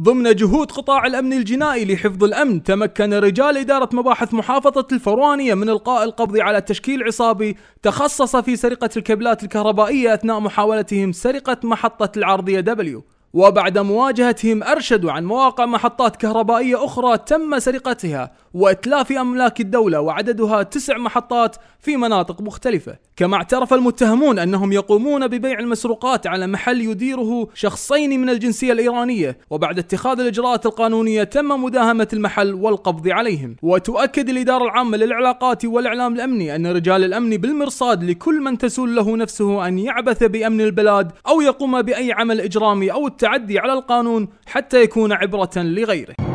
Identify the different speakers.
Speaker 1: ضمن جهود قطاع الأمن الجنائي لحفظ الأمن تمكن رجال إدارة مباحث محافظة الفروانية من إلقاء القبض على تشكيل عصابي تخصص في سرقة الكبلات الكهربائية أثناء محاولتهم سرقة محطة العرضية دبليو وبعد مواجهتهم أرشدوا عن مواقع محطات كهربائية أخرى تم سرقتها وإتلاف أملاك الدولة وعددها تسع محطات في مناطق مختلفة كما اعترف المتهمون أنهم يقومون ببيع المسروقات على محل يديره شخصين من الجنسية الإيرانية وبعد اتخاذ الإجراءات القانونية تم مداهمة المحل والقبض عليهم وتؤكد الإدارة العامة للعلاقات والإعلام الأمني أن رجال الأمن بالمرصاد لكل من تسول له نفسه أن يعبث بأمن البلاد أو يقوم بأي عمل إجرامي أو التعدي على القانون حتى يكون عبرة لغيره